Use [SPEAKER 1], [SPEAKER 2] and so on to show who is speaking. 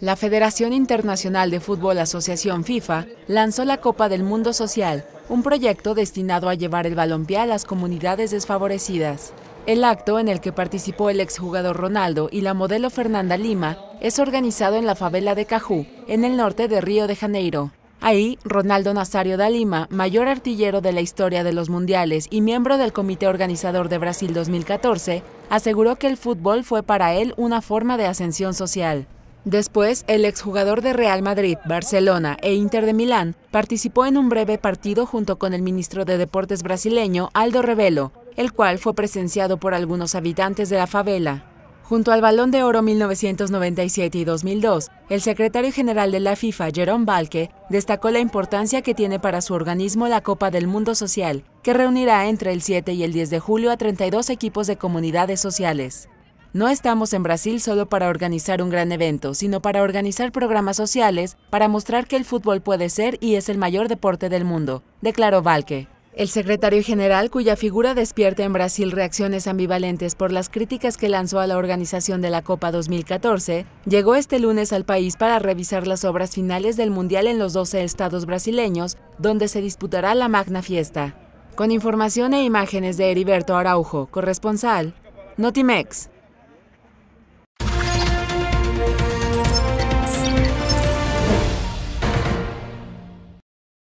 [SPEAKER 1] La Federación Internacional de Fútbol Asociación FIFA lanzó la Copa del Mundo Social, un proyecto destinado a llevar el balompié a las comunidades desfavorecidas. El acto en el que participó el exjugador Ronaldo y la modelo Fernanda Lima es organizado en la favela de Cajú, en el norte de Río de Janeiro. Ahí, Ronaldo Nazario da Lima, mayor artillero de la historia de los mundiales y miembro del comité organizador de Brasil 2014, aseguró que el fútbol fue para él una forma de ascensión social. Después, el exjugador de Real Madrid, Barcelona e Inter de Milán participó en un breve partido junto con el ministro de Deportes brasileño, Aldo Rebelo, el cual fue presenciado por algunos habitantes de la favela. Junto al Balón de Oro 1997 y 2002, el secretario general de la FIFA, Jerome Valcke, destacó la importancia que tiene para su organismo la Copa del Mundo Social, que reunirá entre el 7 y el 10 de julio a 32 equipos de comunidades sociales. No estamos en Brasil solo para organizar un gran evento, sino para organizar programas sociales, para mostrar que el fútbol puede ser y es el mayor deporte del mundo, declaró Valque. El secretario general, cuya figura despierta en Brasil reacciones ambivalentes por las críticas que lanzó a la organización de la Copa 2014, llegó este lunes al país para revisar las obras finales del Mundial en los 12 estados brasileños, donde se disputará la magna fiesta. Con información e imágenes de Heriberto Araujo, corresponsal, Notimex.